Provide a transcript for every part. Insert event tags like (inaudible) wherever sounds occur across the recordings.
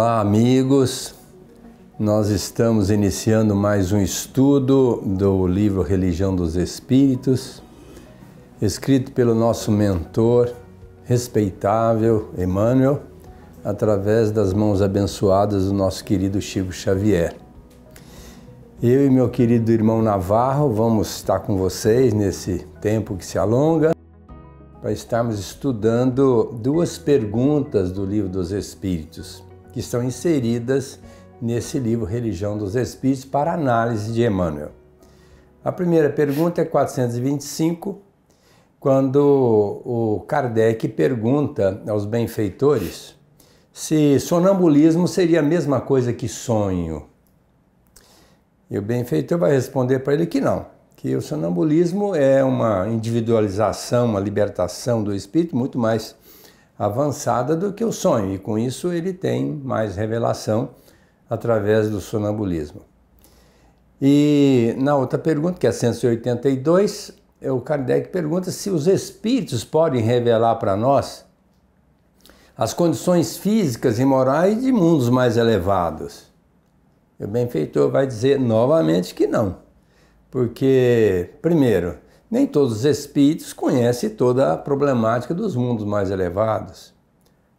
Olá, amigos. Nós estamos iniciando mais um estudo do livro Religião dos Espíritos, escrito pelo nosso mentor respeitável Emmanuel, através das mãos abençoadas do nosso querido Chico Xavier. Eu e meu querido irmão Navarro vamos estar com vocês nesse tempo que se alonga para estarmos estudando duas perguntas do Livro dos Espíritos que estão inseridas nesse livro Religião dos Espíritos para análise de Emmanuel. A primeira pergunta é 425, quando o Kardec pergunta aos benfeitores se sonambulismo seria a mesma coisa que sonho. E o benfeitor vai responder para ele que não, que o sonambulismo é uma individualização, uma libertação do espírito muito mais avançada do que o sonho, e com isso ele tem mais revelação através do sonambulismo. E na outra pergunta, que é 182, é o Kardec pergunta se os espíritos podem revelar para nós as condições físicas e morais de mundos mais elevados. O benfeitor vai dizer novamente que não. Porque, primeiro, nem todos os espíritos conhecem toda a problemática dos mundos mais elevados.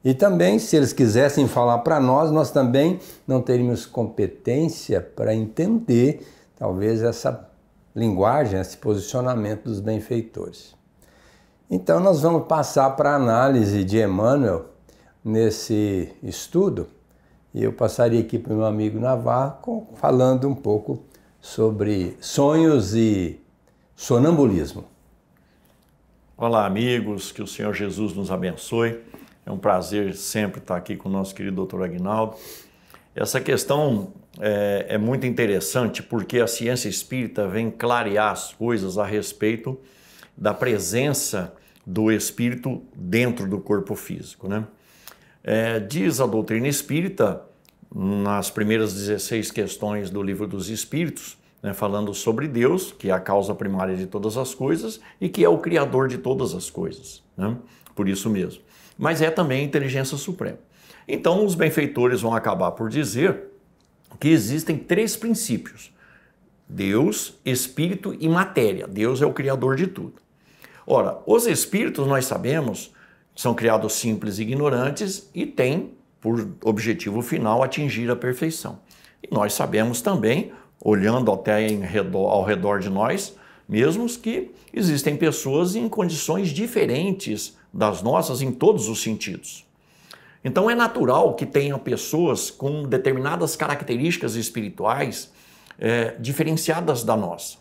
E também, se eles quisessem falar para nós, nós também não teríamos competência para entender, talvez, essa linguagem, esse posicionamento dos benfeitores. Então, nós vamos passar para a análise de Emmanuel nesse estudo. E eu passaria aqui para o meu amigo Navarro falando um pouco sobre sonhos e sonambulismo. Olá, amigos, que o Senhor Jesus nos abençoe. É um prazer sempre estar aqui com o nosso querido doutor Aguinaldo. Essa questão é, é, muito interessante porque a ciência espírita vem clarear as coisas a respeito da presença do espírito dentro do corpo físico. Né? É, diz a doutrina espírita, nas primeiras 16 questões do Livro dos Espíritos, né, falando sobre Deus, que é a causa primária de todas as coisas e que é o criador de todas as coisas, né? por isso mesmo. Mas é também a inteligência suprema. Então, os benfeitores vão acabar por dizer que existem três princípios: Deus, espírito e matéria. Deus é o criador de tudo. Ora, os espíritos, nós sabemos, são criados simples e ignorantes e têm por objetivo final atingir a perfeição. E nós sabemos também olhando até redor, ao redor de nós mesmos, que existem pessoas em condições diferentes das nossas em todos os sentidos. Então é natural que tenham pessoas com determinadas características espirituais é, diferenciadas da nossa.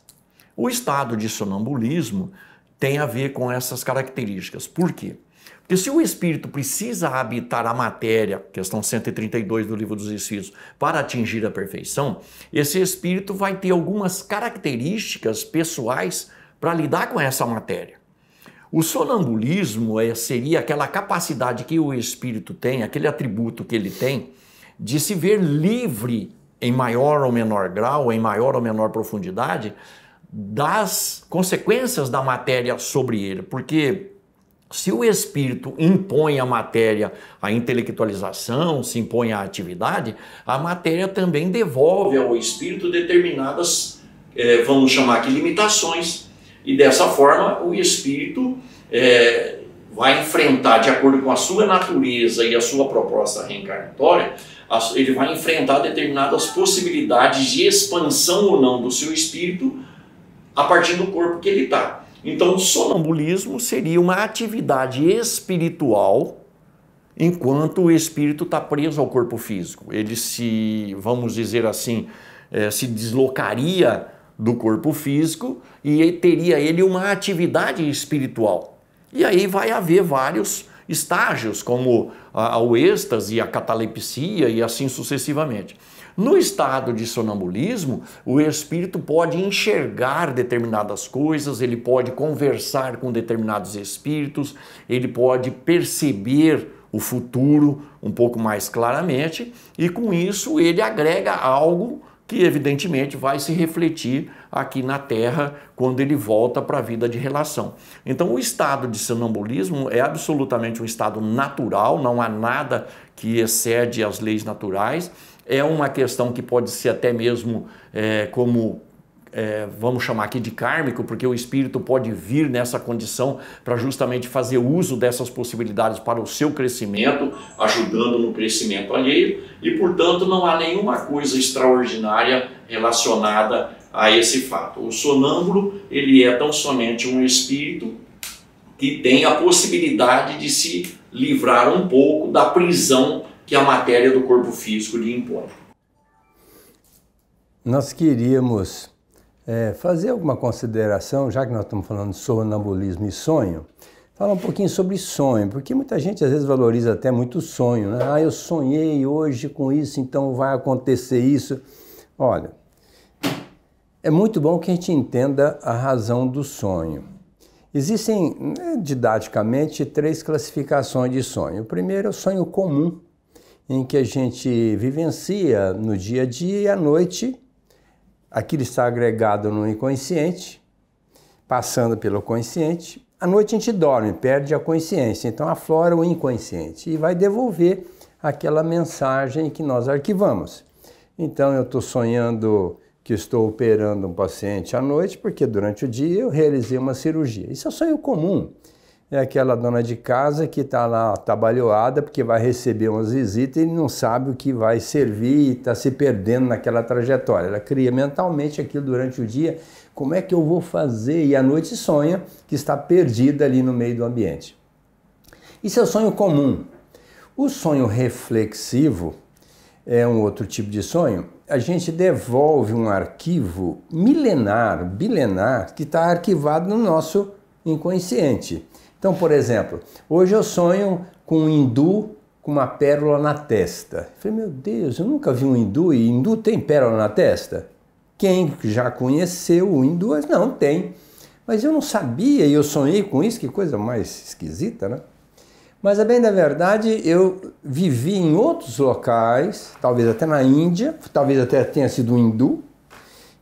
O estado de sonambulismo tem a ver com essas características. Por quê? Porque se o espírito precisa habitar a matéria, questão 132 do Livro dos Espíritos, para atingir a perfeição, esse espírito vai ter algumas características pessoais para lidar com essa matéria. O sonambulismo é, seria aquela capacidade que o espírito tem, aquele atributo que ele tem, de se ver livre em maior ou menor grau, em maior ou menor profundidade, das consequências da matéria sobre ele. Porque se o espírito impõe à matéria a intelectualização, se impõe à atividade, a matéria também devolve ao espírito determinadas, é, vamos chamar aqui, limitações. E dessa forma, o espírito é, vai enfrentar, de acordo com a sua natureza e a sua proposta reencarnatória, ele vai enfrentar determinadas possibilidades de expansão ou não do seu espírito a partir do corpo que ele está. Então, o sonambulismo seria uma atividade espiritual enquanto o espírito está preso ao corpo físico. Ele se, vamos dizer assim, é, se deslocaria do corpo físico e teria ele uma atividade espiritual. E aí vai haver vários estágios, como a, a, o êxtase, a catalepsia e assim sucessivamente. No estado de sonambulismo, o espírito pode enxergar determinadas coisas, ele pode conversar com determinados espíritos, ele pode perceber o futuro um pouco mais claramente e com isso ele agrega algo que evidentemente vai se refletir aqui na Terra quando ele volta para a vida de relação. Então, o estado de sonambulismo é absolutamente um estado natural, não há nada que excede as leis naturais é uma questão que pode ser até mesmo é, como é, vamos chamar aqui de kármico, porque o espírito pode vir nessa condição para justamente fazer uso dessas possibilidades para o seu crescimento, ajudando no crescimento alheio, e portanto não há nenhuma coisa extraordinária relacionada a esse fato. O sonâmbulo, ele é tão somente um espírito que tem a possibilidade de se livrar um pouco da prisão que é a matéria do corpo físico lhe impõe. Nós queríamos é, fazer alguma consideração, já que nós estamos falando de sonambulismo e sonho, falar um pouquinho sobre sonho, porque muita gente às vezes valoriza até muito o sonho, né? Ah, eu sonhei hoje com isso, então vai acontecer isso. Olha, é muito bom que a gente entenda a razão do sonho. Existem, né, didaticamente, três classificações de sonho. O primeiro é o sonho comum, em que a gente vivencia no dia a dia e à noite aquilo está agregado no inconsciente, passando pelo consciente. À noite a gente dorme, perde a consciência, então aflora o inconsciente e vai devolver aquela mensagem que nós arquivamos. Então eu estou sonhando que estou operando um paciente à noite, porque durante o dia eu realizei uma cirurgia. Isso é um sonho comum é aquela dona de casa que está lá atabalhoada porque vai receber umas visitas e não sabe o que vai servir e está se perdendo naquela trajetória. Ela cria mentalmente aquilo durante o dia, como é que eu vou fazer? E à noite sonha que está perdida ali no meio do ambiente. Isso é o sonho comum. O sonho reflexivo é um outro tipo de sonho. A gente devolve um arquivo milenar, bilenar, que está arquivado no nosso inconsciente. Então, por exemplo, hoje eu sonho com um hindu com uma pérola na testa. Eu falei, meu Deus, eu nunca vi um hindu e hindu tem pérola na testa? Quem já conheceu o hindu, não tem. Mas eu não sabia e eu sonhei com isso, que coisa mais esquisita, né? Mas é bem da verdade, eu vivi em outros locais, talvez até na Índia, talvez até tenha sido um hindu,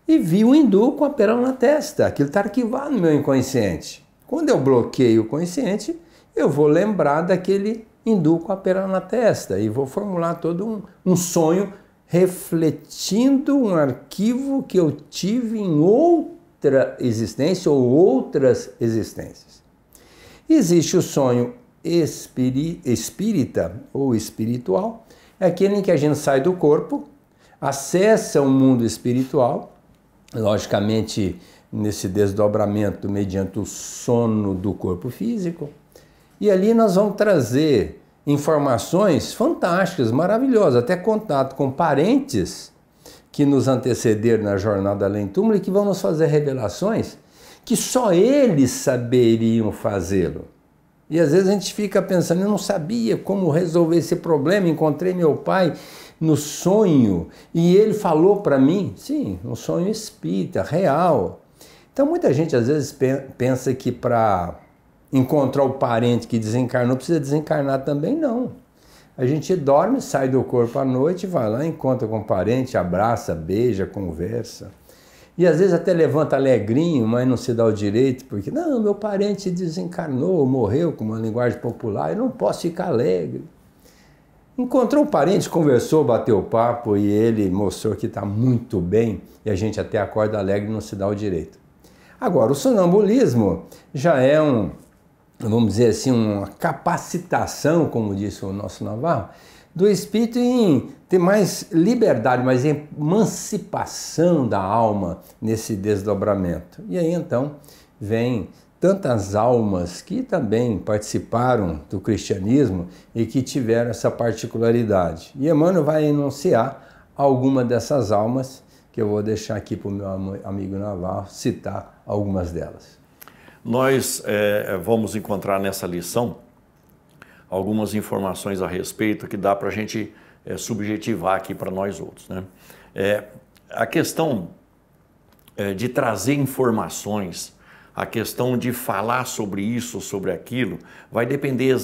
e vi um hindu com a pérola na testa. Aquilo está arquivado no meu inconsciente. Quando eu bloqueio o consciente, eu vou lembrar daquele hindu com a perna na testa e vou formular todo um, um sonho refletindo um arquivo que eu tive em outra existência ou outras existências. Existe o sonho espiri, espírita ou espiritual, é aquele em que a gente sai do corpo, acessa o um mundo espiritual, logicamente nesse desdobramento mediante o sono do corpo físico. E ali nós vamos trazer informações fantásticas, maravilhosas, até contato com parentes que nos antecederam na jornada além túmulo e que vão nos fazer revelações que só eles saberiam fazê-lo. E às vezes a gente fica pensando, eu não sabia como resolver esse problema, encontrei meu pai no sonho e ele falou para mim, sim, um sonho espírita, real. Então muita gente às vezes pensa que para encontrar o parente que desencarnou precisa desencarnar também, não. A gente dorme, sai do corpo à noite, vai lá, encontra com o parente, abraça, beija, conversa. E às vezes até levanta alegrinho, mas não se dá o direito, porque, não, meu parente desencarnou, morreu, com uma linguagem popular, eu não posso ficar alegre. Encontrou um parente, conversou, bateu papo e ele mostrou que está muito bem e a gente até acorda alegre e não se dá o direito. Agora, o sonambulismo já é um, vamos dizer assim, uma capacitação, como disse o nosso Navarro, do espírito em ter mais liberdade, mais emancipação da alma nesse desdobramento. E aí então vem tantas almas que também participaram do cristianismo e que tiveram essa particularidade. E Emmanuel vai enunciar alguma dessas almas que eu vou deixar aqui para o meu amigo Navarro citar algumas delas. Nós é, é, vamos encontrar nessa lição algumas informações a respeito que dá para a gente é, subjetivar aqui para nós outros. Né? É, a questão é, de trazer informações a questão de falar sobre isso, sobre aquilo, vai depender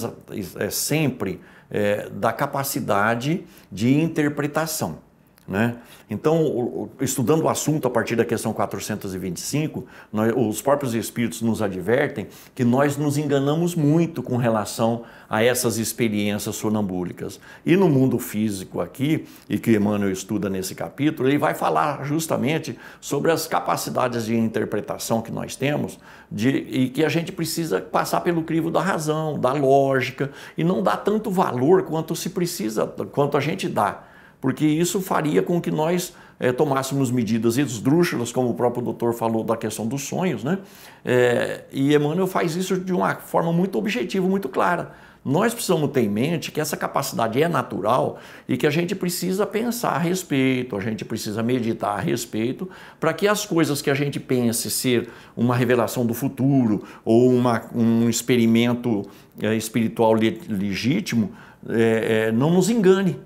é, sempre é, da capacidade de interpretação. Né? Então, estudando o assunto a partir da questão 425, nós, os próprios Espíritos nos advertem que nós nos enganamos muito com relação a essas experiências sonambúlicas. E no mundo físico aqui, e que Emmanuel estuda nesse capítulo, ele vai falar justamente sobre as capacidades de interpretação que nós temos de, e que a gente precisa passar pelo crivo da razão, da lógica, e não dar tanto valor quanto se precisa, quanto a gente dá porque isso faria com que nós é, tomássemos medidas esdrúxulas, como o próprio doutor falou da questão dos sonhos, né? É, e Emmanuel faz isso de uma forma muito objetiva, muito clara. Nós precisamos ter em mente que essa capacidade é natural e que a gente precisa pensar a respeito, a gente precisa meditar a respeito, para que as coisas que a gente pense ser uma revelação do futuro ou uma, um experimento é, espiritual legítimo é, não nos engane,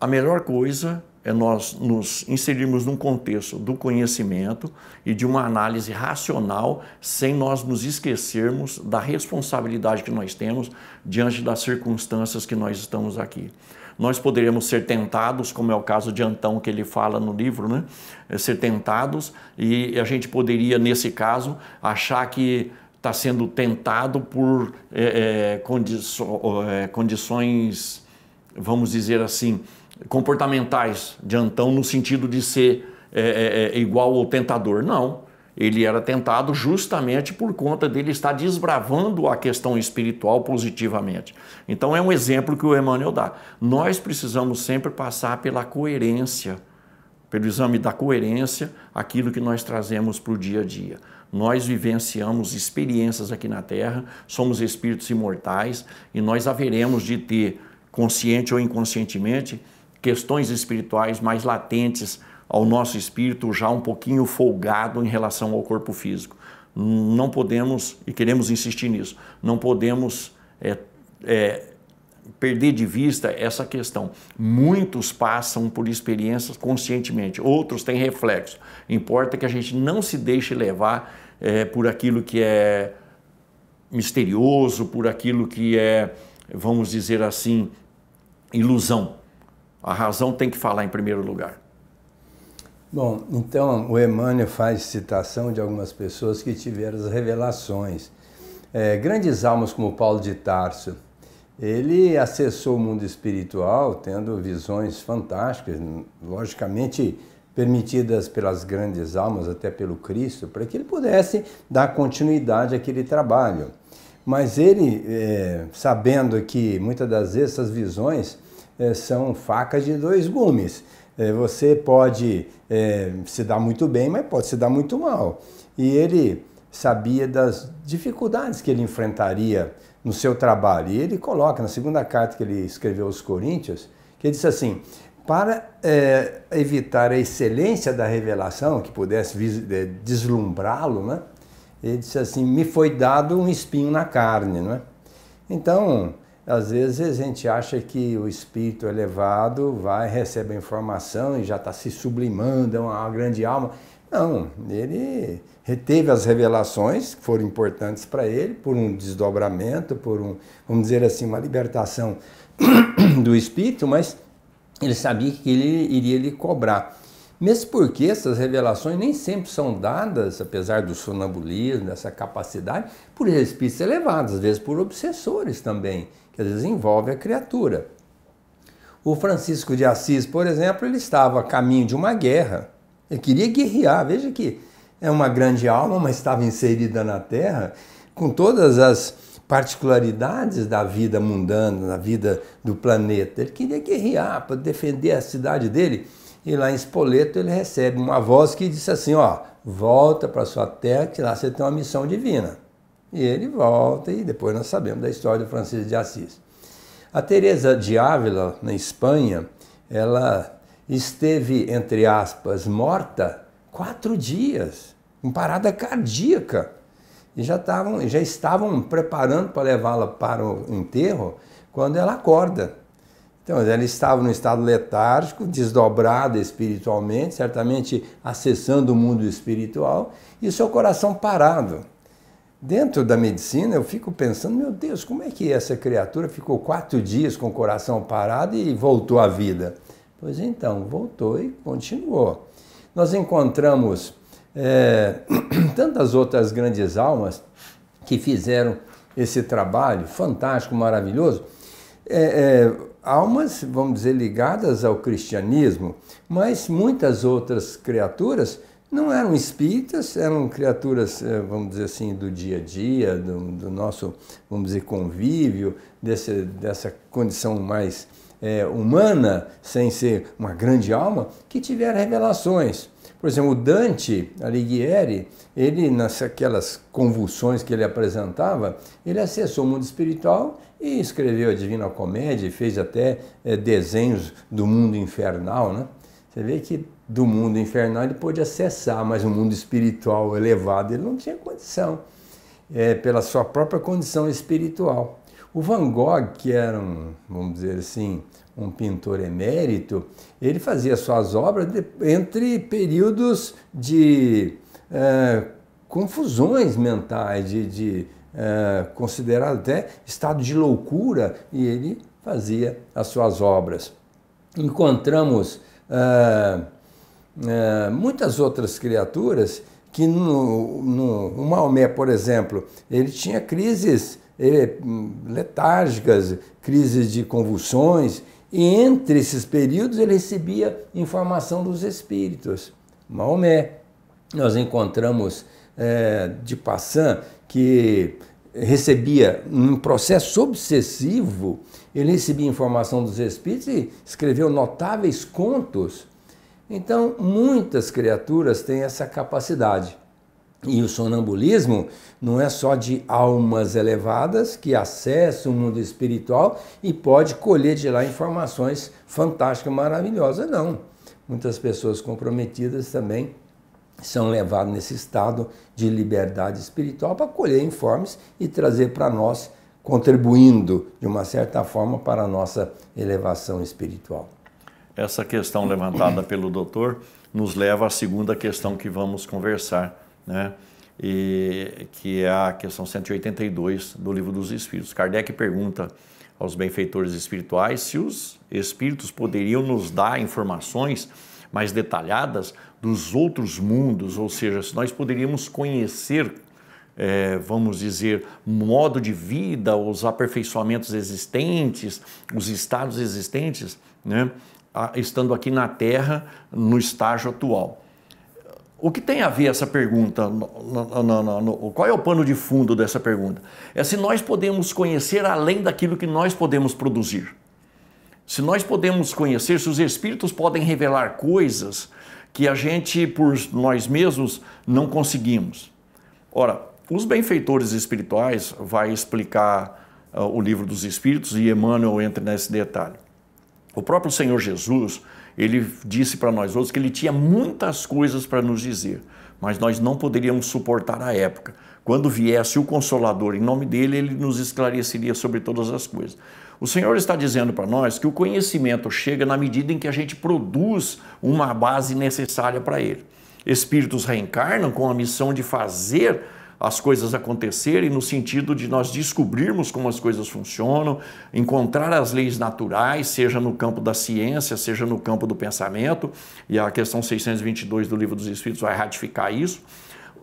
a melhor coisa é nós nos inserirmos num contexto do conhecimento e de uma análise racional, sem nós nos esquecermos da responsabilidade que nós temos diante das circunstâncias que nós estamos aqui. Nós poderíamos ser tentados, como é o caso de Antão que ele fala no livro, né? É, ser tentados, e a gente poderia, nesse caso, achar que está sendo tentado por é, é, condi é, condições, vamos dizer assim, comportamentais de Antão no sentido de ser é, é, é igual ao tentador. Não. Ele era tentado justamente por conta dele estar desbravando a questão espiritual positivamente. Então é um exemplo que o Emmanuel dá. Nós precisamos sempre passar pela coerência, pelo exame da coerência, aquilo que nós trazemos para o dia a dia. Nós vivenciamos experiências aqui na Terra, somos espíritos imortais e nós haveremos de ter, consciente ou inconscientemente, questões espirituais mais latentes ao nosso espírito, já um pouquinho folgado em relação ao corpo físico. Não podemos, e queremos insistir nisso, não podemos é, é, perder de vista essa questão. Muitos passam por experiências conscientemente, outros têm reflexo. Importa que a gente não se deixe levar é, por aquilo que é misterioso, por aquilo que é, vamos dizer assim, ilusão. A razão tem que falar em primeiro lugar. Bom, então o Emmanuel faz citação de algumas pessoas que tiveram as revelações. É, grandes almas como Paulo de Tarso, ele acessou o mundo espiritual tendo visões fantásticas, logicamente permitidas pelas grandes almas, até pelo Cristo, para que ele pudesse dar continuidade àquele trabalho. Mas ele, é, sabendo que muitas das vezes essas visões é, são facas de dois gumes. É, você pode é, se dar muito bem, mas pode se dar muito mal. E ele sabia das dificuldades que ele enfrentaria no seu trabalho. E ele coloca na segunda carta que ele escreveu aos Coríntios, que ele disse assim: para é, evitar a excelência da revelação, que pudesse deslumbrá-lo, né? ele disse assim: me foi dado um espinho na carne. Né? Então, às vezes a gente acha que o espírito elevado vai, recebe a informação e já está se sublimando, é uma grande alma. Não, ele reteve as revelações que foram importantes para ele, por um desdobramento, por um, vamos dizer assim, uma libertação (clears throat) do espírito, mas ele sabia que ele iria lhe cobrar. Mesmo porque essas revelações nem sempre são dadas, apesar do sonambulismo, dessa capacidade, por espíritos elevados, às vezes por obsessores também, que às vezes envolve a criatura. O Francisco de Assis, por exemplo, ele estava a caminho de uma guerra. Ele queria guerrear. Veja que é uma grande alma, mas estava inserida na terra, com todas as particularidades da vida mundana, da vida do planeta. Ele queria guerrear para defender a cidade dele. E lá em Spoleto ele recebe uma voz que diz assim: ó, volta para sua terra, que lá você tem uma missão divina. E ele volta e depois nós sabemos da história do Francisco de Assis. A Teresa de Ávila, na Espanha, ela esteve, entre aspas, morta quatro dias, em parada cardíaca. E já já estavam preparando para levá-la para o enterro quando ela acorda. Então, ela estava no estado letárgico, desdobrada espiritualmente, certamente acessando o mundo espiritual, e seu coração parado. Dentro da medicina, eu fico pensando, meu Deus, como é que essa criatura ficou quatro dias com o coração parado e voltou à vida? Pois então, voltou e continuou. Nós encontramos é, (clears throat) tantas outras grandes almas que fizeram esse trabalho fantástico, maravilhoso. É, é, almas, vamos dizer, ligadas ao cristianismo, mas muitas outras criaturas não eram espíritas, eram criaturas, eh, vamos dizer assim, do dia a dia, do, do nosso, vamos dizer, convívio, desse, dessa condição mais é, humana, sem ser uma grande alma, que tiveram revelações. Por exemplo, o Dante Alighieri, ele, nas aquelas convulsões que ele apresentava, ele acessou o mundo espiritual e escreveu a Divina Comédia e fez até é, desenhos do mundo infernal, né? Você vê que do mundo infernal ele pôde acessar, mas o mundo espiritual elevado ele não tinha condição, é, pela sua própria condição espiritual. O Van Gogh, que era um, vamos dizer assim, um pintor emérito, ele fazia suas obras de, entre períodos de é, confusões mentais, de, de é, considerado até estado de loucura, e ele fazia as suas obras. Encontramos é, é, muitas outras criaturas que no, no o Maomé, por exemplo, ele tinha crises hum, letárgicas, crises de convulsões, e entre esses períodos ele recebia informação dos espíritos. Maomé. Nós encontramos é, de Passan, que recebia um processo obsessivo, ele recebia informação dos espíritos e escreveu notáveis contos. Então, muitas criaturas têm essa capacidade. E o sonambulismo não é só de almas elevadas que acessam o mundo espiritual e pode colher de lá informações fantásticas, maravilhosas, não. Muitas pessoas comprometidas também são levados nesse estado de liberdade espiritual para colher informes e trazer para nós, contribuindo de uma certa forma para a nossa elevação espiritual. Essa questão levantada pelo doutor nos leva à segunda questão que vamos conversar, né? E que é a questão 182 do Livro dos Espíritos. Kardec pergunta aos benfeitores espirituais se os espíritos poderiam nos dar informações mais detalhadas dos outros mundos, ou seja, se nós poderíamos conhecer, é, vamos dizer, modo de vida, os aperfeiçoamentos existentes, os estados existentes, né, estando aqui na Terra no estágio atual. O que tem a ver essa pergunta? No, no, no, qual é o pano de fundo dessa pergunta? É se nós podemos conhecer além daquilo que nós podemos produzir. Se nós podemos conhecer, se os espíritos podem revelar coisas que a gente por nós mesmos não conseguimos. Ora, os benfeitores espirituais vai explicar uh, o livro dos Espíritos e Emmanuel entra nesse detalhe. O próprio Senhor Jesus, ele disse para nós outros que ele tinha muitas coisas para nos dizer, mas nós não poderíamos suportar a época. Quando viesse o Consolador em nome dele, ele nos esclareceria sobre todas as coisas. O Senhor está dizendo para nós que o conhecimento chega na medida em que a gente produz uma base necessária para ele. Espíritos reencarnam com a missão de fazer as coisas acontecerem no sentido de nós descobrirmos como as coisas funcionam, encontrar as leis naturais, seja no campo da ciência, seja no campo do pensamento, e a questão 622 do Livro dos Espíritos vai ratificar isso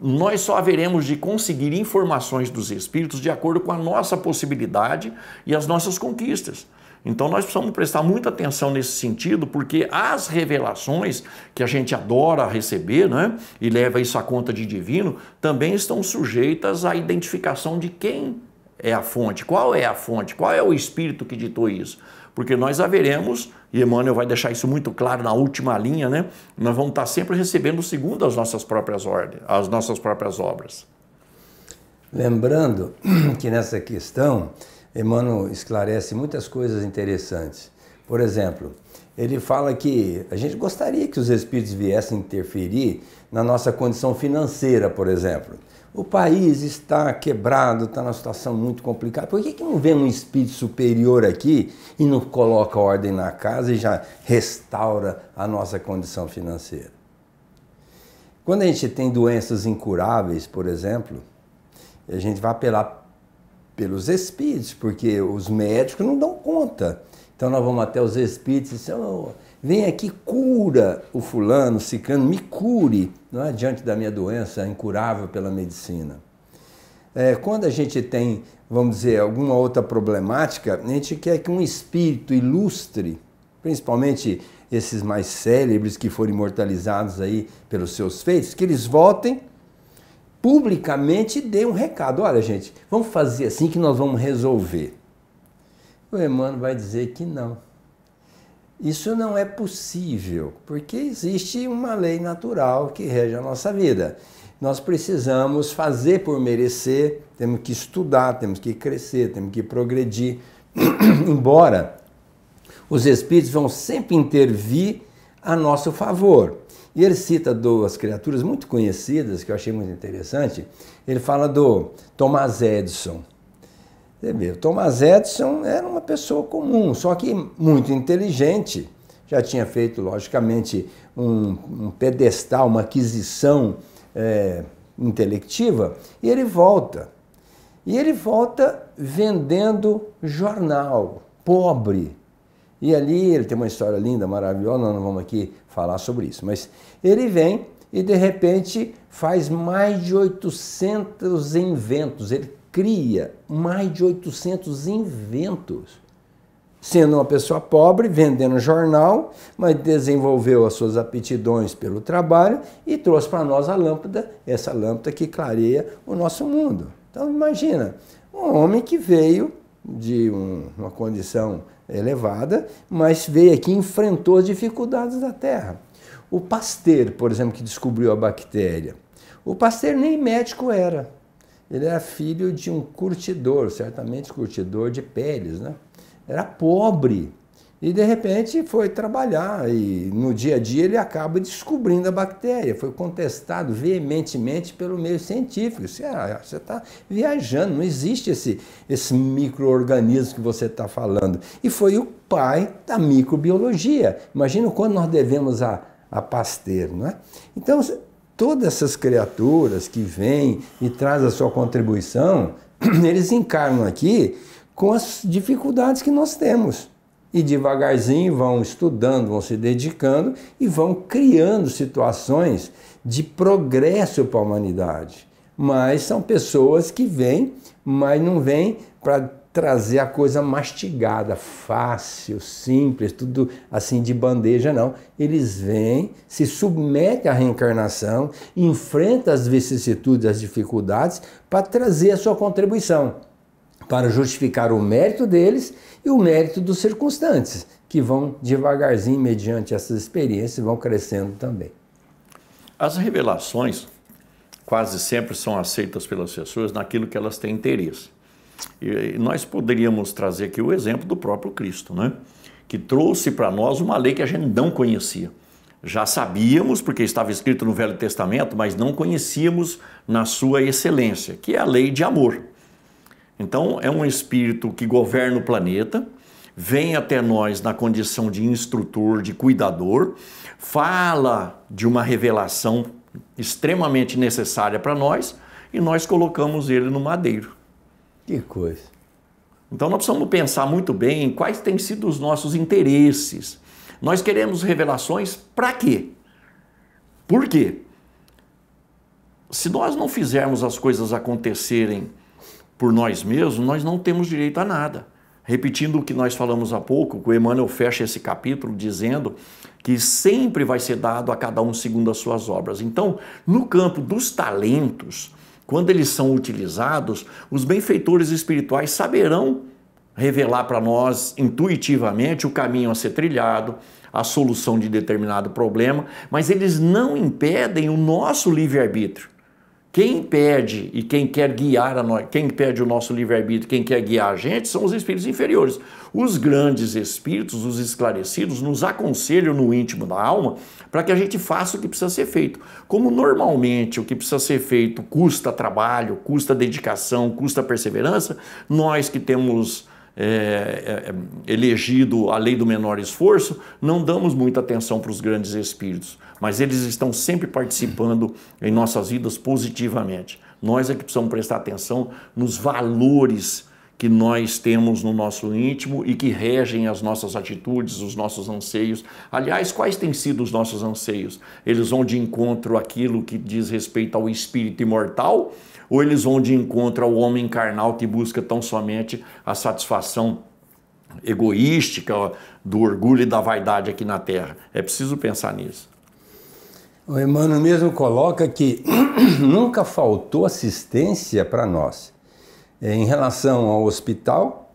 nós só haveremos de conseguir informações dos espíritos de acordo com a nossa possibilidade e as nossas conquistas. Então nós precisamos prestar muita atenção nesse sentido, porque as revelações que a gente adora receber, né, e leva isso à conta de divino, também estão sujeitas à identificação de quem é a fonte, qual é a fonte, qual é o espírito que ditou isso, porque nós haveremos e Emmanuel vai deixar isso muito claro na última linha, né? Nós vamos estar sempre recebendo segundo as nossas próprias ordens, as nossas próprias obras. Lembrando (clears throat) que nessa questão, Emmanuel esclarece muitas coisas interessantes. Por exemplo, ele fala que a gente gostaria que os espíritos viessem interferir na nossa condição financeira, por exemplo o país está quebrado, está numa situação muito complicada. Por que, que não vem um espírito superior aqui e não coloca ordem na casa e já restaura a nossa condição financeira? Quando a gente tem doenças incuráveis, por exemplo, a gente vai apelar pelos espíritos, porque os médicos não dão conta. Então nós vamos até os espíritos e dizemos, oh, Vem aqui, cura o fulano, ciclano, me cure, não é diante da minha doença é incurável pela medicina. É, quando a gente tem, vamos dizer, alguma outra problemática, a gente quer que um espírito ilustre, principalmente esses mais célebres que foram imortalizados aí pelos seus feitos, que eles voltem publicamente e dê um recado. Olha, gente, vamos fazer assim que nós vamos resolver. O Emmanuel vai dizer que não. Isso não é possível, porque existe uma lei natural que rege a nossa vida. Nós precisamos fazer por merecer, temos que estudar, temos que crescer, temos que progredir. (clears throat) Embora os espíritos vão sempre intervir a nosso favor. E ele cita duas criaturas muito conhecidas, que eu achei muito interessante. Ele fala do Thomas Edison. Você vê, Thomas Edison era uma pessoa comum, só que muito inteligente. Já tinha feito, logicamente, um, um pedestal, uma aquisição é, intelectiva, e ele volta. E ele volta vendendo jornal, pobre. E ali ele tem uma história linda, maravilhosa, não vamos aqui falar sobre isso, mas ele vem e de repente faz mais de 800 inventos. Ele cria mais de 800 inventos. Sendo uma pessoa pobre, vendendo jornal, mas desenvolveu as suas aptidões pelo trabalho e trouxe para nós a lâmpada, essa lâmpada que clareia o nosso mundo. Então imagina, um homem que veio de um, uma condição elevada, mas veio aqui e enfrentou as dificuldades da Terra. O Pasteur, por exemplo, que descobriu a bactéria. O Pasteur nem médico era. Ele era filho de um curtidor, certamente curtidor de peles, né? Era pobre. E de repente foi trabalhar e no dia a dia ele acaba descobrindo a bactéria. Foi contestado veementemente pelo meio científico. Você ah, está viajando, não existe esse, esse microorganismo que você está falando. E foi o pai da microbiologia. Imagina o quanto nós devemos a, a Pasteur, não é? Então, todas essas criaturas que vêm e traz a sua contribuição, (clears throat) eles encarnam aqui com as dificuldades que nós temos. E devagarzinho vão estudando, vão se dedicando e vão criando situações de progresso para a humanidade. Mas são pessoas que vêm, mas não vêm para trazer a coisa mastigada, fácil, simples, tudo assim de bandeja, não. Eles vêm, se submetem à reencarnação, enfrentam as vicissitudes, as dificuldades, para trazer a sua contribuição, para justificar o mérito deles e o mérito dos circunstantes, que vão devagarzinho, mediante essas experiências, vão crescendo também. As revelações quase sempre são aceitas pelas pessoas naquilo que elas têm interesse. E nós poderíamos trazer aqui o exemplo do próprio Cristo, né? que trouxe para nós uma lei que a gente não conhecia. Já sabíamos, porque estava escrito no Velho Testamento, mas não conhecíamos na sua excelência, que é a lei de amor. Então, é um espírito que governa o planeta, vem até nós na condição de instrutor, de cuidador, fala de uma revelação extremamente necessária para nós e nós colocamos ele no madeiro. Que coisa. Então nós precisamos pensar muito bem quais têm sido os nossos interesses. Nós queremos revelações para quê? Por quê? Se nós não fizermos as coisas acontecerem por nós mesmos, nós não temos direito a nada. Repetindo o que nós falamos há pouco, o Emmanuel fecha esse capítulo dizendo que sempre vai ser dado a cada um segundo as suas obras. Então, no campo dos talentos, quando eles são utilizados, os benfeitores espirituais saberão revelar para nós intuitivamente o caminho a ser trilhado, a solução de determinado problema, mas eles não impedem o nosso livre-arbítrio. Quem impede e quem quer guiar a nós, quem impede o nosso livre-arbítrio, quem quer guiar a gente, são os espíritos inferiores. Os grandes espíritos, os esclarecidos, nos aconselham no íntimo da alma para que a gente faça o que precisa ser feito. Como normalmente o que precisa ser feito custa trabalho, custa dedicação, custa perseverança, nós que temos é, é, é elegido a lei do menor esforço, não damos muita atenção para os grandes espíritos, mas eles estão sempre participando em nossas vidas positivamente. Nós é que precisamos prestar atenção nos valores que nós temos no nosso íntimo e que regem as nossas atitudes, os nossos anseios. Aliás, quais têm sido os nossos anseios? Eles vão de encontro àquilo que diz respeito ao espírito imortal ou eles vão de encontro ao homem carnal que busca tão somente a satisfação egoística do orgulho e da vaidade aqui na Terra? É preciso pensar nisso. O Emmanuel mesmo coloca que (clears throat) nunca faltou assistência para nós é, em relação ao hospital,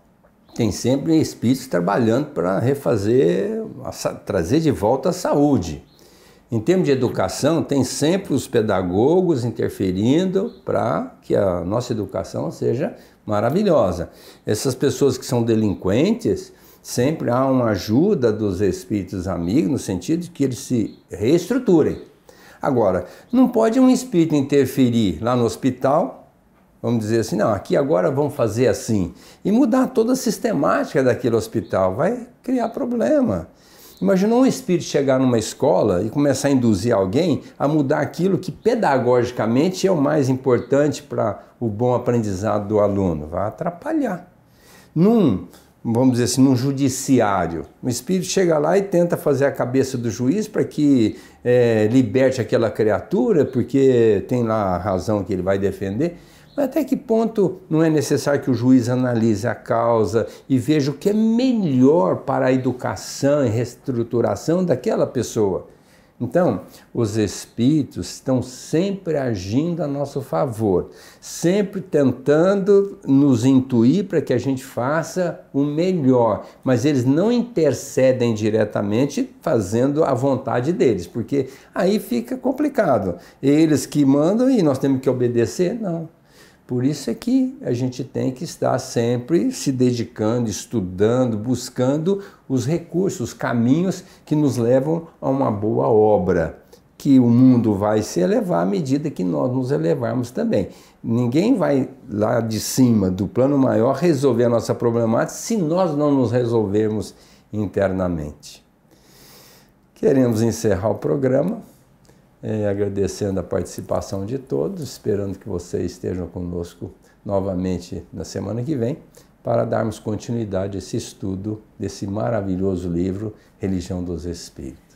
tem sempre espíritos trabalhando para refazer, trazer de volta a saúde. Em termos de educação, tem sempre os pedagogos interferindo para que a nossa educação seja maravilhosa. Essas pessoas que são delinquentes, sempre há uma ajuda dos espíritos amigos, no sentido de que eles se reestruturem. Agora, não pode um espírito interferir lá no hospital vamos dizer assim, não, aqui agora vamos fazer assim, e mudar toda a sistemática daquele hospital, vai criar problema. Imagina um espírito chegar numa escola e começar a induzir alguém a mudar aquilo que pedagogicamente é o mais importante para o bom aprendizado do aluno, vai atrapalhar. Num, vamos dizer assim, num judiciário, o espírito chega lá e tenta fazer a cabeça do juiz para que é, liberte aquela criatura, porque tem lá a razão que ele vai defender. Mas até que ponto não é necessário que o juiz analise a causa e veja o que é melhor para a educação e reestruturação daquela pessoa? Então, os espíritos estão sempre agindo a nosso favor, sempre tentando nos intuir para que a gente faça o melhor, mas eles não intercedem diretamente fazendo a vontade deles, porque aí fica complicado. Eles que mandam e nós temos que obedecer? Não. Por isso é que a gente tem que estar sempre se dedicando, estudando, buscando os recursos, os caminhos que nos levam a uma boa obra. Que o mundo vai se elevar à medida que nós nos elevarmos também. Ninguém vai lá de cima, do plano maior, resolver a nossa problemática se nós não nos resolvermos internamente. Queremos encerrar o programa é, agradecendo a participação de todos, esperando que vocês estejam conosco novamente na semana que vem para darmos continuidade a esse estudo desse maravilhoso livro Religião dos Espíritos.